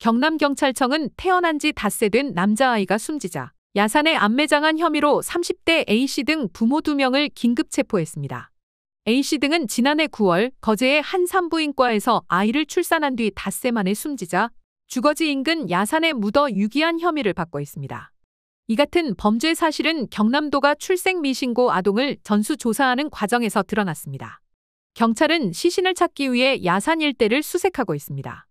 경남경찰청은 태어난 지 닷새 된 남자아이가 숨지자 야산에 암매장한 혐의로 30대 A씨 등 부모 2명을 긴급 체포했습니다. A씨 등은 지난해 9월 거제의 한 산부인과에서 아이를 출산한 뒤 닷새 만에 숨지자 주거지 인근 야산에 묻어 유기한 혐의를 받고 있습니다. 이 같은 범죄 사실은 경남도가 출생 미신고 아동을 전수 조사하는 과정에서 드러났습니다. 경찰은 시신을 찾기 위해 야산 일대를 수색하고 있습니다.